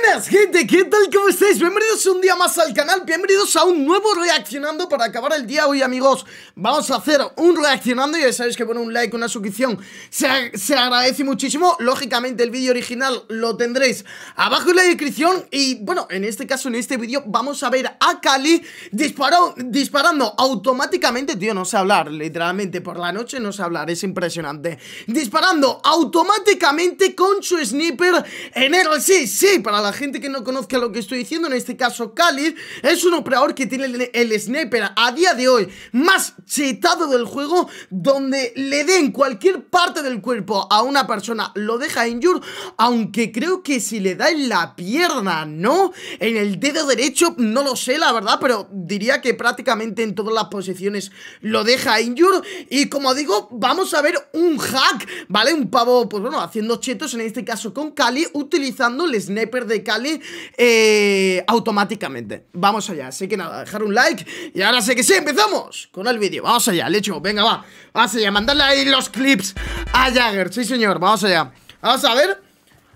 buenas gente, ¿qué tal? ¿Cómo estáis? Bienvenidos un día más al canal, bienvenidos a un nuevo reaccionando para acabar el día hoy amigos Vamos a hacer un reaccionando ya sabéis que poner un like, una suscripción se, agradece muchísimo Lógicamente el vídeo original lo tendréis abajo en la descripción Y bueno, en este caso, en este vídeo vamos a ver a Cali disparando automáticamente Tío, no sé hablar, literalmente por la noche no sé hablar, es impresionante Disparando automáticamente con su sniper en el... Sí, sí, para la gente que no conozca lo que estoy diciendo, en este caso Kali, es un operador que tiene el, sniper a día de hoy más chetado del juego, donde le den cualquier parte del cuerpo a una persona, lo deja Injured, aunque creo que si le da en la pierna, ¿no? En el dedo derecho, no lo sé, la verdad, pero diría que prácticamente en todas las posiciones lo deja Injured, Y como digo, vamos a ver un hack, ¿vale? Un pavo, pues bueno, haciendo chetos, en este caso con Kali, utilizando el sniper de de Cali eh, automáticamente. Vamos allá, así que nada, dejar un like y ahora sé que sí, empezamos con el vídeo. Vamos allá, lecho, venga, va, vamos allá, mandarle ahí los clips a Jagger, sí señor, vamos allá. Vamos a ver.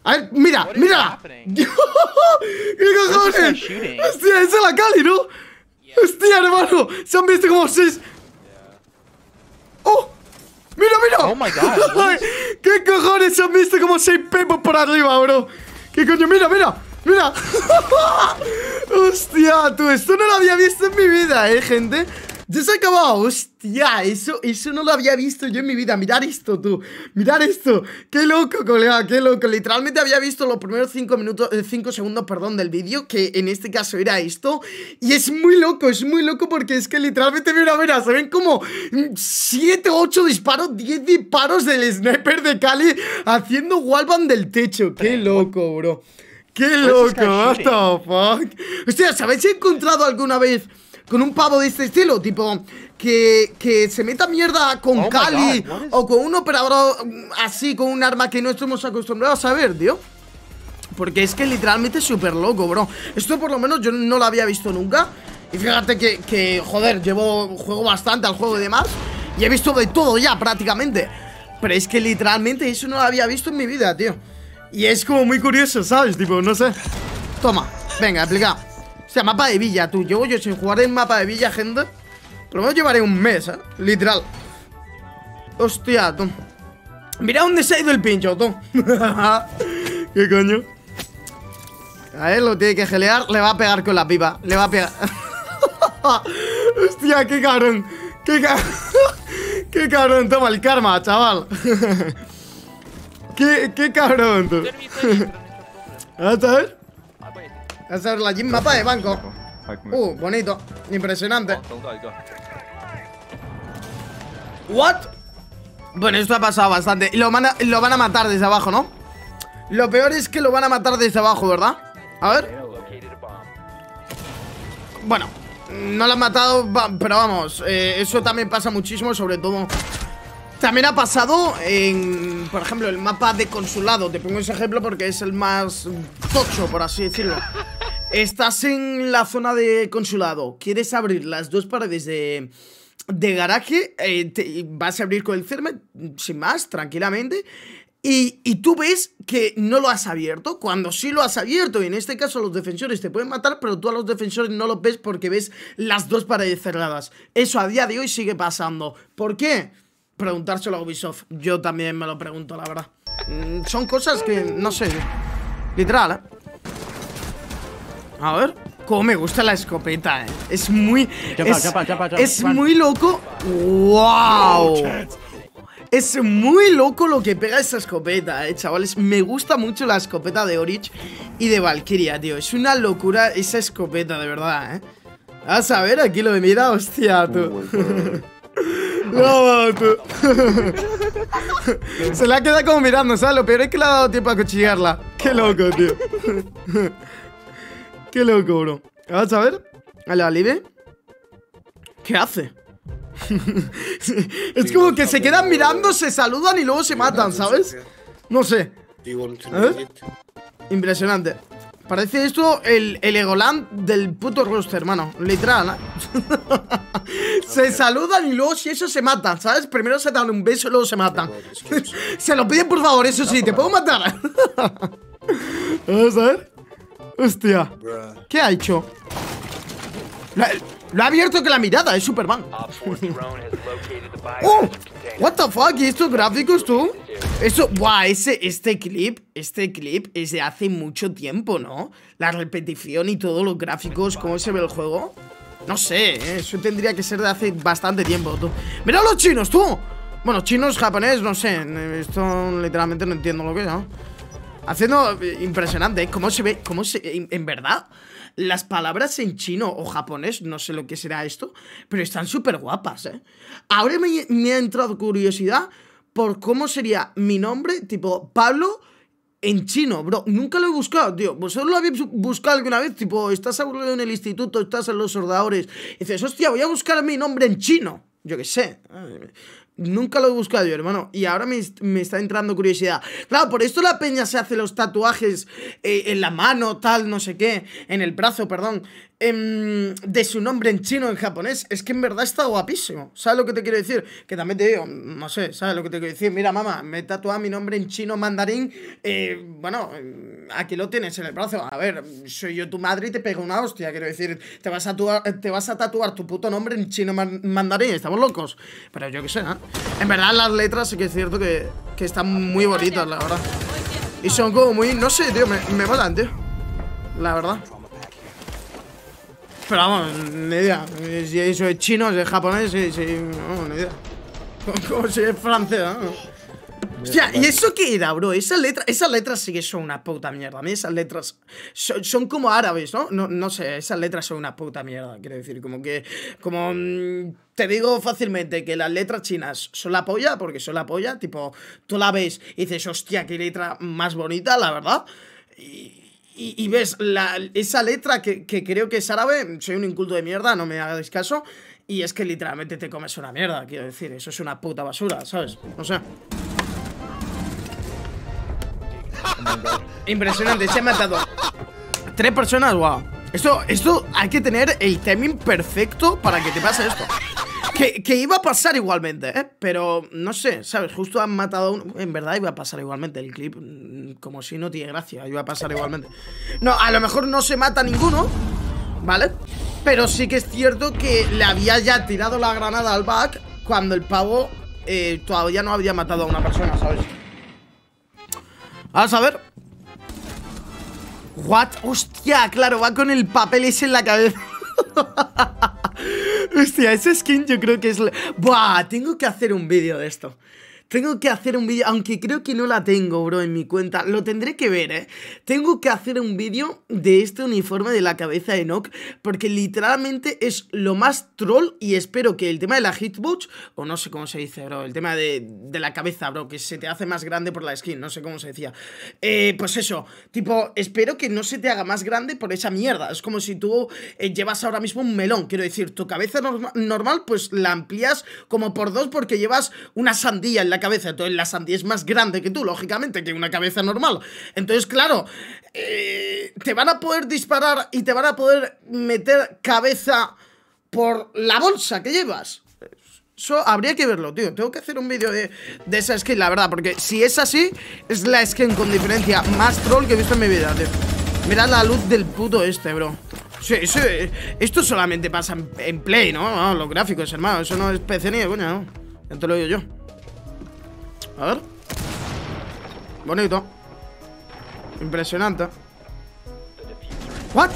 A ver, mira, mira. ¿Qué cojones? Hostia, esa es la Cali, ¿no? Hostia, hermano, se han visto como seis. ¡Oh! ¡Mira, mira! Oh mira ¿Qué cojones? Se han visto como seis pepos por arriba, bro. ¿Qué coño? ¡Mira, mira! ¡Mira! ¡Hostia, tú! Esto no lo había visto en mi vida, ¿eh, gente? se ¡Ya acabó! hostia, eso, eso no lo había visto yo en mi vida. Mirar esto, tú. Mirar esto. Qué loco, colega, qué loco. Literalmente había visto los primeros 5 minutos, 5 eh, segundos, perdón, del vídeo, que en este caso era esto. Y es muy loco, es muy loco porque es que literalmente, mira, mira, se ven como 7, 8 disparos, 10 disparos del sniper de Cali haciendo wallbang del techo. Qué loco, bro. Qué pues loco, what the fuck. Hostia, ¿sabéis encontrado alguna vez? con un pavo de este estilo, tipo que, se meta mierda con oh Cali o con un operador mm, así, con un arma que no estamos acostumbrados a ver, tío. Porque es que literalmente es súper loco, bro. Esto por lo menos yo no lo había visto nunca. Y fíjate que, que, joder, llevo juego bastante al juego y demás. Y he visto de todo ya, prácticamente. Pero es que literalmente eso no lo había visto en mi vida, tío. Y es como muy curioso, ¿sabes? Tipo, no sé. Toma, venga, aplica o sea, mapa de villa, tú. Llevo yo sin jugar en mapa de villa, gente. Por lo menos llevaré un mes, ¿eh? Literal. Hostia, tú. Mira dónde se ha ido el pincho, tú. ¿Qué coño? A él lo tiene que gelear. Le va a pegar con la pipa. Le va a pegar. Hostia, qué cabrón. Qué cabrón. qué cabrón. Toma el karma, chaval. qué, qué cabrón, tú. a ver. Hacer es la gym mapa de banco. Uh, bonito. Impresionante. What? Bueno, esto ha pasado bastante. Lo van a, lo van a matar desde abajo, ¿no? Lo peor es que lo van a matar desde abajo, ¿verdad? A ver. Bueno, no lo han matado, pero vamos, eh, eso también pasa muchísimo, sobre todo... También ha pasado en, por ejemplo, el mapa de consulado. Te pongo ese ejemplo porque es el más tocho, por así decirlo. Estás en la zona de consulado. Quieres abrir las dos paredes de, de garaje. Eh, vas a abrir con el CERME, sin más, tranquilamente. Y, tú ves que no lo has abierto, cuando sí lo has abierto, y en este caso los defensores te pueden matar, pero tú a los defensores no los ves porque ves las dos paredes cerradas. Eso a día de hoy sigue pasando. ¿Por qué? Preguntárselo a Ubisoft. Yo también me lo pregunto, la verdad. Mm, son cosas que, no sé, literal, ¿eh? A ver, cómo me gusta la escopeta, eh. Es muy... es, muy loco. ¡Wow! Oh, es muy loco lo que pega esa escopeta, eh, chavales. Me gusta mucho la escopeta de Orich y de Valkyria, tío. Es una locura esa escopeta, de verdad, eh. a saber, aquí lo de mira, hostia, tú. no, tú. Se la queda como mirando, ¿sabes? Lo peor es que le ha dado tiempo a cuchillarla. Qué loco, tío. Qué loco, bro. Vamos a ver. A la live ¿Qué hace? es como que se quedan mirando, se saludan y luego se matan, ¿sabes? No sé. Impresionante. Parece esto el, el Egoland del puto roster, hermano. Literal, ¿eh? se saludan y luego si eso se matan, ¿sabes? Primero se dan un beso y luego se matan. se lo piden por favor, eso sí, te puedo matar. Vamos a ver. Hostia. ¿Qué ha hecho? Lo ha abierto que la mirada, es Superman. ¡Oh! What the fuck, ¿y estos gráficos tú? Eso, ¡Buah! ese, este clip, este clip es de hace mucho tiempo, ¿no? La repetición y todos los gráficos, cómo se ve el juego. No sé, ¿eh? eso tendría que ser de hace bastante tiempo, tú. ¡Mira los chinos, tú! Bueno, chinos, japonés, no sé. Esto literalmente no entiendo lo que es, ¿no? Haciendo eh, impresionante, ¿eh? Cómo se ve, cómo se... En, verdad, las palabras en chino o japonés, no sé lo que será esto, pero están súper guapas, ¿eh? Ahora me, ha entrado curiosidad por cómo sería mi nombre, tipo Pablo en chino, bro. Nunca lo he buscado, tío. ¿Vosotros lo habéis buscado alguna vez? Tipo, estás aburrido en el instituto, estás en los ordenadores. Y dices, hostia, voy a buscar mi nombre en chino. Yo qué sé. Nunca lo he buscado yo, hermano. Y ahora me, está entrando curiosidad. Claro, por esto la peña se hace los tatuajes eh, en la mano, tal, no sé qué. En el brazo, perdón. Em, de su nombre en chino, en japonés, es que en verdad está guapísimo. ¿Sabes lo que te quiero decir? Que también te digo, no sé, ¿sabes lo que te quiero decir? Mira, mamá, me tatuado mi nombre en chino mandarín. Eh, bueno, em, aquí lo tienes en el brazo. A ver, soy yo tu madre y te pego una hostia. Quiero decir, te vas a tatuar, te vas a tatuar tu puto nombre en chino mandarín. Estamos locos. Pero yo qué sé, ¿no? En verdad, las letras sí que es cierto que, están muy bonitas, la verdad. Y son como muy, no sé, tío, me, me molan, tío. La verdad. Pero vamos, ni idea. Si eso es chino, si es japonés, si. si vamos, ni idea. Como si es francés, ¿no? Hostia, ¿y eso qué era, bro? Esas letras, esas letras sí que son una puta mierda. A mí esas letras son, como árabes, ¿no? ¿no? ¿no? sé, esas letras son una puta mierda. Quiero decir, como que. Como. Mm, te digo fácilmente que las letras chinas son la polla, porque son la polla. Tipo, tú la ves y dices, hostia, qué letra más bonita, la verdad. Y, y, ves esa letra que, creo que es árabe, soy un inculto de mierda, no me hagáis caso, y es que literalmente te comes una mierda, quiero decir, eso es una puta basura, ¿sabes? O sea Impresionante, se ha matado. Tres personas, wow. Esto, esto hay que tener el timing perfecto para que te pase esto. Que, iba a pasar igualmente, ¿eh? Pero no sé, ¿sabes? Justo han matado a uno. En verdad iba a pasar igualmente el clip. Mm, como si no tiene gracia, iba a pasar igualmente. No, a lo mejor no se mata ninguno, ¿vale? Pero sí que es cierto que le había ya tirado la granada al back cuando el pavo eh, todavía no había matado a una persona, ¿sabes? Vamos a ver. What? Hostia, claro, va con el papel ese en la cabeza. Hostia, esa skin yo creo que es... ¡Buah! Tengo que hacer un vídeo de esto. Tengo que hacer un vídeo, aunque creo que no la tengo, bro, en mi cuenta. Lo tendré que ver, ¿eh? Tengo que hacer un vídeo de este uniforme de la cabeza de Nock, porque literalmente es lo más troll y espero que el tema de la hitbox, o no sé cómo se dice, bro, el tema de, la cabeza, bro, que se te hace más grande por la skin, no sé cómo se decía. Eh, pues eso, tipo, espero que no se te haga más grande por esa mierda. Es como si tú eh, llevas ahora mismo un melón, quiero decir, tu cabeza normal, pues la amplías como por dos porque llevas una sandía en la cabeza, entonces la Sandy es más grande que tú, lógicamente, que una cabeza normal. Entonces, claro, eh, te van a poder disparar y te van a poder meter cabeza por la bolsa que llevas. Eso habría que verlo, tío. Tengo que hacer un vídeo de, esa skin, la verdad, porque si es así, es la skin con diferencia más troll que he visto en mi vida, Mira la luz del puto este, bro. Sí, sí, esto solamente pasa en, Play, ¿no? Ah, los gráficos, hermano. Eso no es PC ni de coña, Ya te lo digo yo. A ver. Bonito. Impresionante. ¿What?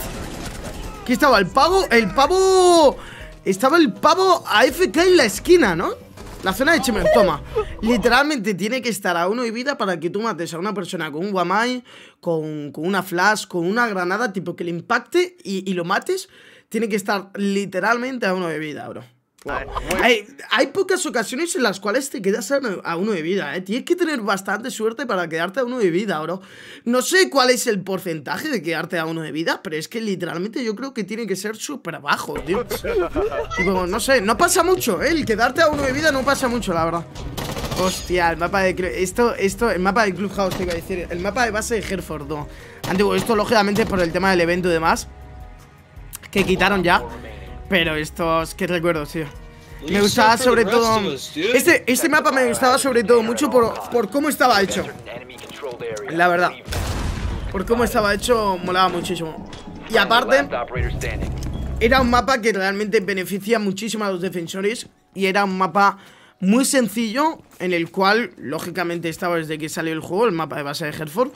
¿Qué estaba? ¿El pavo? ¡El pavo! Estaba el pavo AFK en la esquina, ¿no? La zona de Chimen, toma. Literalmente tiene que estar a uno de vida para que tú mates a una persona con un guamai, con, una flash, con una granada, tipo que le impacte y, y lo mates. Tiene que estar literalmente a uno de vida, bro hay, pocas ocasiones en las cuales te quedas a uno, de vida, ¿eh? Tienes que tener bastante suerte para quedarte a uno de vida, bro. No sé cuál es el porcentaje de quedarte a uno de vida, pero es que literalmente yo creo que tiene que ser súper bajo, tío. no sé, no pasa mucho, ¿eh? El quedarte a uno de vida no pasa mucho, la verdad. Hostia, el mapa de... Esto, esto, el mapa de Clubhouse te iba a decir. El mapa de base de Hereford No. Antiguo, esto lógicamente por el tema del evento y demás. Que quitaron ya. Pero estos, qué recuerdo, tío. Me gustaba sobre todo... Este, este, mapa me gustaba sobre todo mucho por, por cómo estaba hecho. La verdad. Por cómo estaba hecho, molaba muchísimo. Y aparte, era un mapa que realmente beneficia muchísimo a los defensores y era un mapa muy sencillo, en el cual, lógicamente, estaba desde que salió el juego, el mapa de base de Herford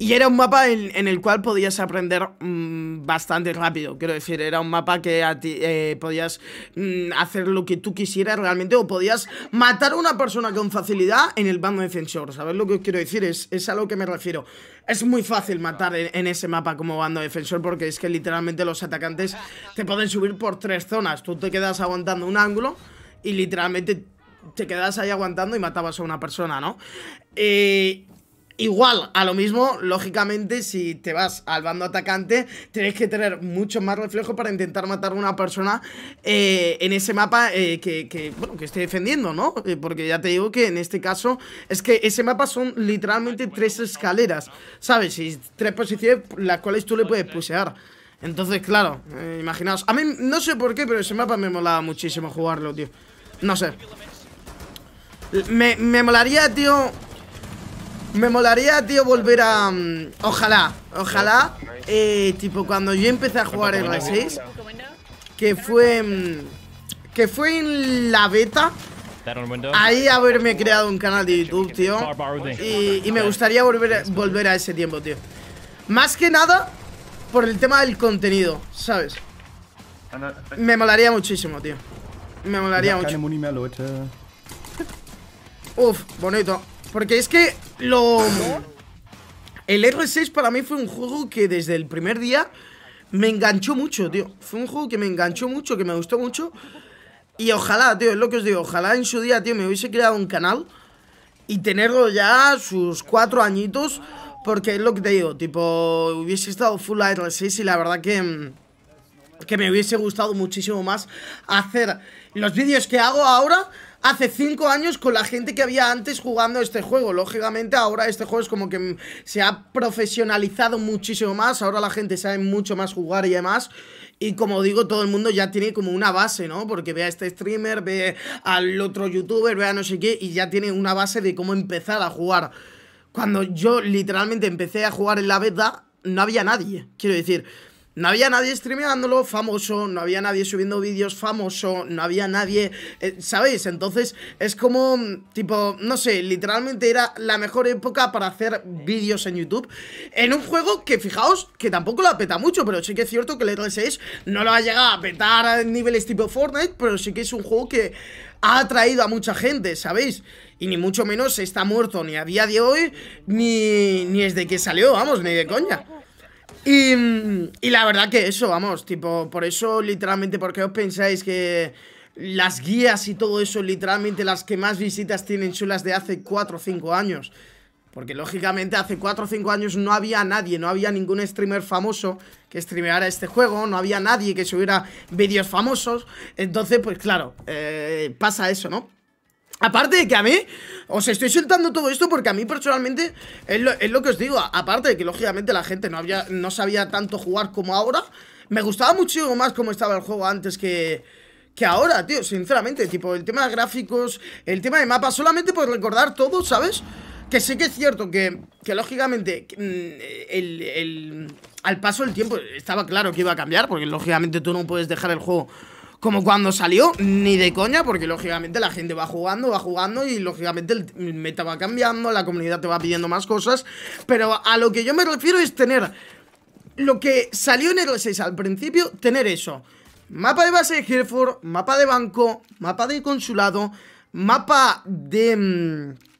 Y era un mapa en, el cual podías aprender mm, bastante rápido. Quiero decir, era un mapa que eh, podías mm, hacer lo que tú quisieras realmente, o podías matar a una persona con facilidad en el bando defensor. ¿Sabes lo que quiero decir? Es, es a lo que me refiero. Es muy fácil matar en ese mapa como bando defensor, porque es que literalmente los atacantes te pueden subir por tres zonas. Tú te quedas aguantando un ángulo y literalmente te quedabas ahí aguantando y matabas a una persona, ¿no? Eh, igual, a lo mismo, lógicamente, si te vas al bando atacante, tienes que tener mucho más reflejo para intentar matar a una persona eh, en ese mapa eh, que, que, bueno, que esté defendiendo, ¿no? porque ya te digo que en este caso, es que ese mapa son literalmente tres escaleras, ¿sabes? Y tres posiciones las cuales tú le puedes pusear. Entonces, claro, imaginaos. A mí, no sé por qué, pero ese mapa me molaba muchísimo jugarlo, tío. No sé. Me, me molaría, tío Me molaría, tío, volver a... Mm, ojalá, ojalá eh, Tipo, cuando yo empecé a jugar en la 6 Que fue... Mm, que fue en la beta Ahí haberme creado un canal de YouTube, tío Y, y me gustaría volver, volver a ese tiempo, tío Más que nada por el tema del contenido, ¿sabes? Ah, me molaría muchísimo, tío Me molaría mucho Uf, bonito. Porque es que lo... El R6 para mí fue un juego que desde el primer día me enganchó mucho, tío. Fue un juego que me enganchó mucho, que me gustó mucho. Y ojalá, tío, es lo que os digo, ojalá en su día, tío, me hubiese creado un canal y tenerlo ya sus cuatro añitos, porque es lo que te digo, tipo, hubiese estado full R6 y la verdad que, que me hubiese gustado muchísimo más hacer los vídeos que hago ahora hace 5 años con la gente que había antes jugando este juego. Lógicamente ahora este juego es como que se ha profesionalizado muchísimo más, ahora la gente sabe mucho más jugar y demás. Y como digo, todo el mundo ya tiene como una base, ¿no? Porque ve a este streamer, ve al otro youtuber, ve a no sé qué, y ya tiene una base de cómo empezar a jugar. Cuando yo literalmente empecé a jugar en la beta, no había nadie, quiero decir. No había nadie streameándolo famoso, no había nadie subiendo vídeos famoso, no había nadie, eh, ¿sabéis? Entonces es como, mm, tipo, no sé, literalmente era la mejor época para hacer vídeos en YouTube. En un juego que, fijaos, que tampoco la peta mucho, pero sí que es cierto que el e 6 no lo ha llegado a petar a niveles tipo Fortnite, pero sí que es un juego que ha atraído a mucha gente, ¿sabéis? Y ni mucho menos está muerto ni a día de hoy, ni, ni desde que salió, vamos, ni de coña. Y, la verdad que eso, vamos, tipo, por eso literalmente, porque os pensáis que las guías y todo eso, literalmente las que más visitas tienen son las de hace 4 o 5 años? Porque lógicamente hace 4 o 5 años no había nadie, no había ningún streamer famoso que streameara este juego, no había nadie que subiera vídeos famosos. Entonces, pues claro, eh, pasa eso, ¿no? Aparte de que a mí, os estoy soltando todo esto porque a mí personalmente es lo, que os digo. Aparte de que lógicamente la gente no, había, no sabía tanto jugar como ahora, me gustaba muchísimo más cómo estaba el juego antes que, que ahora, tío, sinceramente. Tipo, el tema de gráficos, el tema de mapas, solamente por recordar todo, ¿sabes? Que sí que es cierto que, lógicamente, mm, al paso del tiempo estaba claro que iba a cambiar, porque lógicamente tú no puedes dejar el juego como cuando salió, ni de coña, porque lógicamente la gente va jugando, va jugando y lógicamente el meta va cambiando, la comunidad te va pidiendo más cosas, pero a lo que yo me refiero es tener lo que salió en el 6 al principio, tener eso. Mapa de base de Hereford, mapa de banco, mapa de consulado, mapa de... Mm,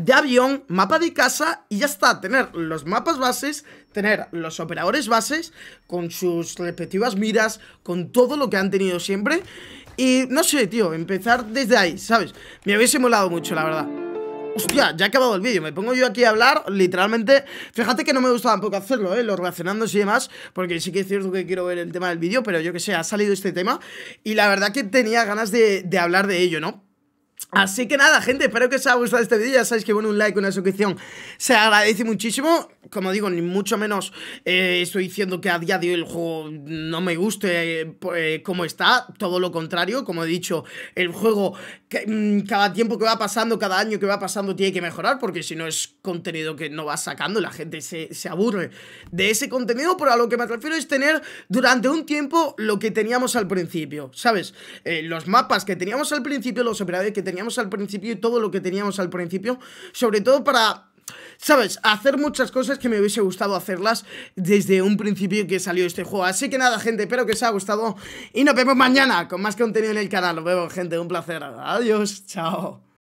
de avión, mapa de casa y ya está, tener los mapas bases, tener los operadores bases con sus respectivas miras, con todo lo que han tenido siempre y no sé, tío, empezar desde ahí, ¿sabes? Me habéis molado mucho, la verdad Hostia, ya ha acabado el vídeo, me pongo yo aquí a hablar, literalmente Fíjate que no me gusta tampoco hacerlo, ¿eh? Lo relacionándose y demás Porque sí que es cierto que quiero ver el tema del vídeo Pero yo que sé, ha salido este tema Y la verdad que tenía ganas de hablar de ello, ¿no? Así que nada, gente, espero que os haya gustado este vídeo. Ya sabéis que bueno, un like, una suscripción se agradece muchísimo como digo, ni mucho menos eh, estoy diciendo que a día de hoy el juego no me guste eh, como está, todo lo contrario, como he dicho, el juego mm, cada tiempo que va pasando, cada año que va pasando tiene que mejorar, porque si no es contenido que no vas sacando, la gente se, se aburre de ese contenido, pero a lo que me refiero es tener durante un tiempo lo que teníamos al principio, ¿sabes? Eh, los mapas que teníamos al principio, los operadores que teníamos al principio y todo lo que teníamos al principio, sobre todo para ¿sabes? Hacer muchas cosas que me hubiese gustado hacerlas desde un principio que salió este juego. Así que nada, gente, espero que os haya gustado y nos vemos mañana con más contenido en el canal. Nos vemos, gente, un placer. Adiós, chao.